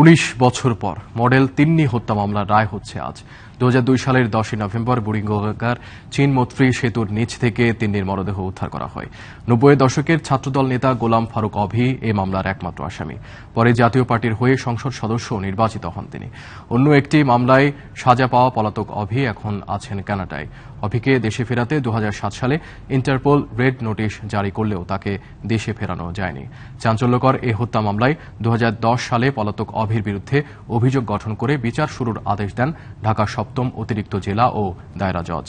উনিশ বছর পর মডেল তিন্নি হত্যা মামলার রায় হচ্ছে আজ দু সালের দশই নভেম্বর বুড়িগঙ্গার চীনমৈত্রী সেতুর নিচ থেকে তিন্নির মরদেহ উদ্ধার করা হয় নব্বই দশকের ছাত্রদল নেতা গোলাম ফারুক অভি এ মামলার একমাত্র আসামি পরে জাতীয় পার্টির হয়ে সংসদ সদস্য নির্বাচিত হন তিনি অন্য একটি মামলায় সাজা পাওয়া পলাতক অভি এখন আছেন কানাডায় অভিকে দেশে ফেরাতে দু সালে ইন্টারপোল রেড নোটিশ জারি করলেও তাকে দেশে ফেরানো যায়নি চাঞ্চল্যকর এ হত্যা মামলায় দু সালে পলাতক অভির বিরুদ্ধে অভিযোগ গঠন করে বিচার শুরুর আদেশ দেন ঢাকার সপ্তম অতিরিক্ত জেলা ও দায়রা জজ